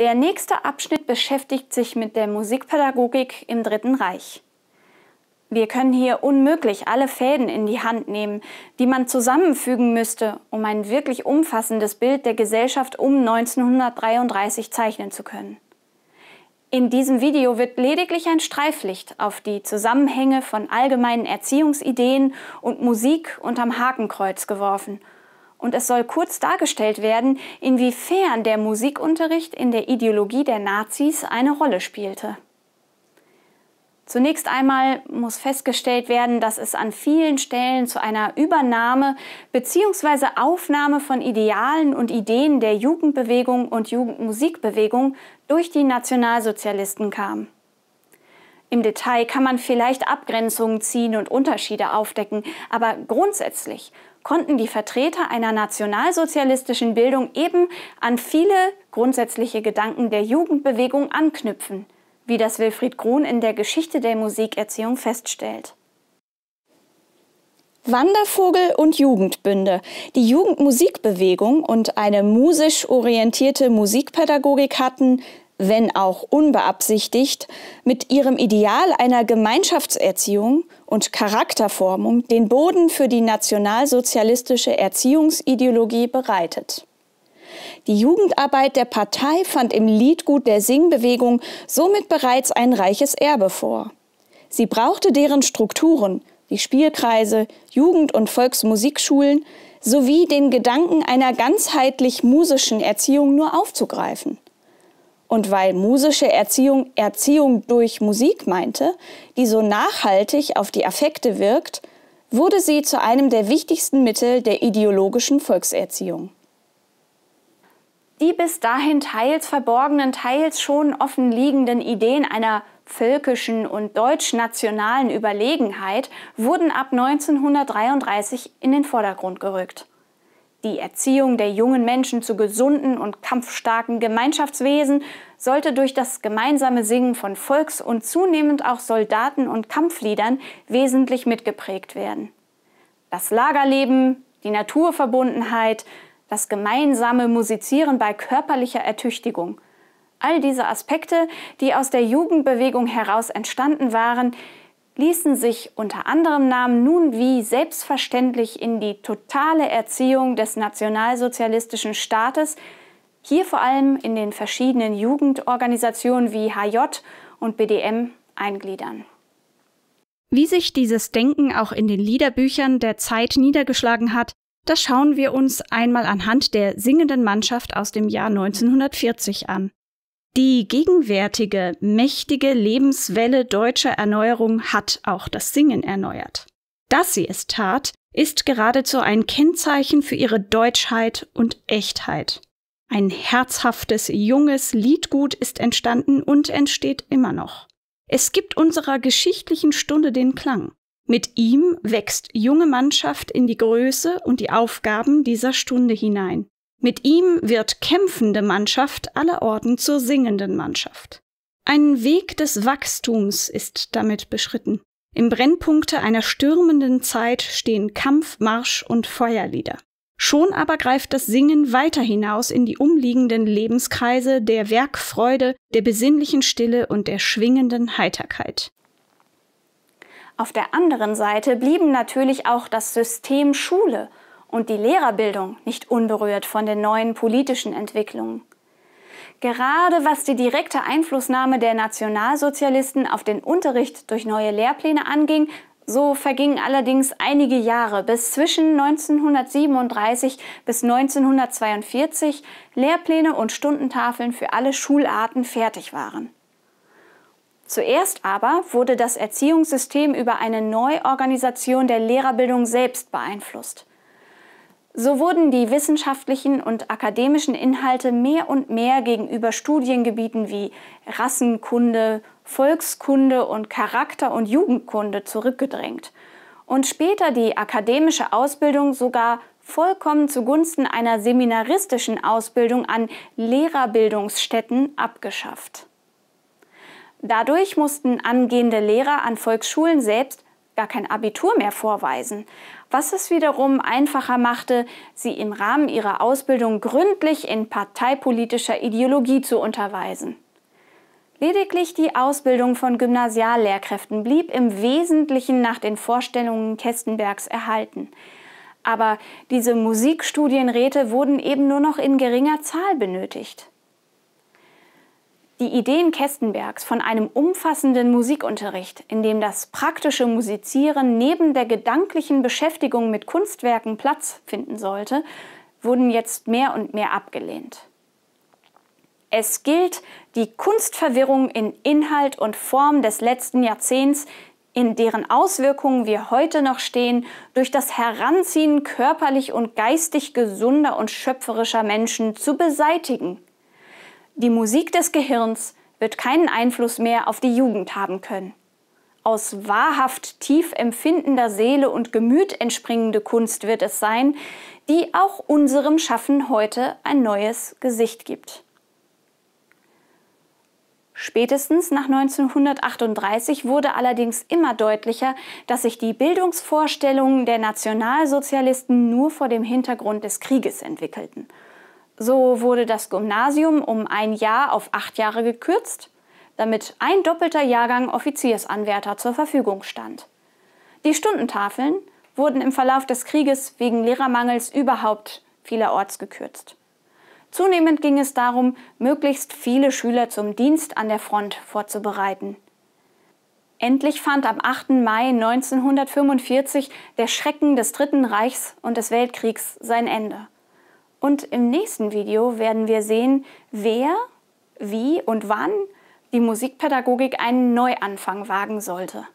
Der nächste Abschnitt beschäftigt sich mit der Musikpädagogik im Dritten Reich. Wir können hier unmöglich alle Fäden in die Hand nehmen, die man zusammenfügen müsste, um ein wirklich umfassendes Bild der Gesellschaft um 1933 zeichnen zu können. In diesem Video wird lediglich ein Streiflicht auf die Zusammenhänge von allgemeinen Erziehungsideen und Musik unterm Hakenkreuz geworfen – und es soll kurz dargestellt werden, inwiefern der Musikunterricht in der Ideologie der Nazis eine Rolle spielte. Zunächst einmal muss festgestellt werden, dass es an vielen Stellen zu einer Übernahme bzw. Aufnahme von Idealen und Ideen der Jugendbewegung und Jugendmusikbewegung durch die Nationalsozialisten kam. Im Detail kann man vielleicht Abgrenzungen ziehen und Unterschiede aufdecken, aber grundsätzlich konnten die Vertreter einer nationalsozialistischen Bildung eben an viele grundsätzliche Gedanken der Jugendbewegung anknüpfen, wie das Wilfried Gruhn in der Geschichte der Musikerziehung feststellt. Wandervogel und Jugendbünde. Die Jugendmusikbewegung und eine musisch orientierte Musikpädagogik hatten wenn auch unbeabsichtigt, mit ihrem Ideal einer Gemeinschaftserziehung und Charakterformung den Boden für die nationalsozialistische Erziehungsideologie bereitet. Die Jugendarbeit der Partei fand im Liedgut der Singbewegung somit bereits ein reiches Erbe vor. Sie brauchte deren Strukturen, wie Spielkreise, Jugend- und Volksmusikschulen, sowie den Gedanken einer ganzheitlich musischen Erziehung nur aufzugreifen. Und weil musische Erziehung Erziehung durch Musik meinte, die so nachhaltig auf die Affekte wirkt, wurde sie zu einem der wichtigsten Mittel der ideologischen Volkserziehung. Die bis dahin teils verborgenen, teils schon offen liegenden Ideen einer völkischen und deutschnationalen Überlegenheit wurden ab 1933 in den Vordergrund gerückt. Die Erziehung der jungen Menschen zu gesunden und kampfstarken Gemeinschaftswesen sollte durch das gemeinsame Singen von Volks- und zunehmend auch Soldaten- und Kampfliedern wesentlich mitgeprägt werden. Das Lagerleben, die Naturverbundenheit, das gemeinsame Musizieren bei körperlicher Ertüchtigung. All diese Aspekte, die aus der Jugendbewegung heraus entstanden waren, ließen sich unter anderem Namen nun wie selbstverständlich in die totale Erziehung des nationalsozialistischen Staates, hier vor allem in den verschiedenen Jugendorganisationen wie HJ und BDM, eingliedern. Wie sich dieses Denken auch in den Liederbüchern der Zeit niedergeschlagen hat, das schauen wir uns einmal anhand der singenden Mannschaft aus dem Jahr 1940 an. Die gegenwärtige, mächtige Lebenswelle deutscher Erneuerung hat auch das Singen erneuert. Dass sie es tat, ist geradezu ein Kennzeichen für ihre Deutschheit und Echtheit. Ein herzhaftes, junges Liedgut ist entstanden und entsteht immer noch. Es gibt unserer geschichtlichen Stunde den Klang. Mit ihm wächst junge Mannschaft in die Größe und die Aufgaben dieser Stunde hinein. Mit ihm wird kämpfende Mannschaft aller Orten zur singenden Mannschaft. Ein Weg des Wachstums ist damit beschritten. Im Brennpunkte einer stürmenden Zeit stehen Kampf, Marsch und Feuerlieder. Schon aber greift das Singen weiter hinaus in die umliegenden Lebenskreise der Werkfreude, der besinnlichen Stille und der schwingenden Heiterkeit. Auf der anderen Seite blieben natürlich auch das System Schule und die Lehrerbildung nicht unberührt von den neuen politischen Entwicklungen. Gerade was die direkte Einflussnahme der Nationalsozialisten auf den Unterricht durch neue Lehrpläne anging, so vergingen allerdings einige Jahre, bis zwischen 1937 bis 1942 Lehrpläne und Stundentafeln für alle Schularten fertig waren. Zuerst aber wurde das Erziehungssystem über eine Neuorganisation der Lehrerbildung selbst beeinflusst. So wurden die wissenschaftlichen und akademischen Inhalte mehr und mehr gegenüber Studiengebieten wie Rassenkunde, Volkskunde und Charakter- und Jugendkunde zurückgedrängt und später die akademische Ausbildung sogar vollkommen zugunsten einer seminaristischen Ausbildung an Lehrerbildungsstätten abgeschafft. Dadurch mussten angehende Lehrer an Volksschulen selbst gar kein Abitur mehr vorweisen, was es wiederum einfacher machte, sie im Rahmen ihrer Ausbildung gründlich in parteipolitischer Ideologie zu unterweisen. Lediglich die Ausbildung von Gymnasiallehrkräften blieb im Wesentlichen nach den Vorstellungen Kestenbergs erhalten. Aber diese Musikstudienräte wurden eben nur noch in geringer Zahl benötigt. Die Ideen Kestenbergs von einem umfassenden Musikunterricht, in dem das praktische Musizieren neben der gedanklichen Beschäftigung mit Kunstwerken Platz finden sollte, wurden jetzt mehr und mehr abgelehnt. Es gilt die Kunstverwirrung in Inhalt und Form des letzten Jahrzehnts, in deren Auswirkungen wir heute noch stehen, durch das Heranziehen körperlich und geistig gesunder und schöpferischer Menschen zu beseitigen die Musik des Gehirns wird keinen Einfluss mehr auf die Jugend haben können. Aus wahrhaft tief empfindender Seele und Gemüt entspringende Kunst wird es sein, die auch unserem Schaffen heute ein neues Gesicht gibt. Spätestens nach 1938 wurde allerdings immer deutlicher, dass sich die Bildungsvorstellungen der Nationalsozialisten nur vor dem Hintergrund des Krieges entwickelten – so wurde das Gymnasium um ein Jahr auf acht Jahre gekürzt, damit ein doppelter Jahrgang Offiziersanwärter zur Verfügung stand. Die Stundentafeln wurden im Verlauf des Krieges wegen Lehrermangels überhaupt vielerorts gekürzt. Zunehmend ging es darum, möglichst viele Schüler zum Dienst an der Front vorzubereiten. Endlich fand am 8. Mai 1945 der Schrecken des Dritten Reichs und des Weltkriegs sein Ende. Und im nächsten Video werden wir sehen, wer, wie und wann die Musikpädagogik einen Neuanfang wagen sollte.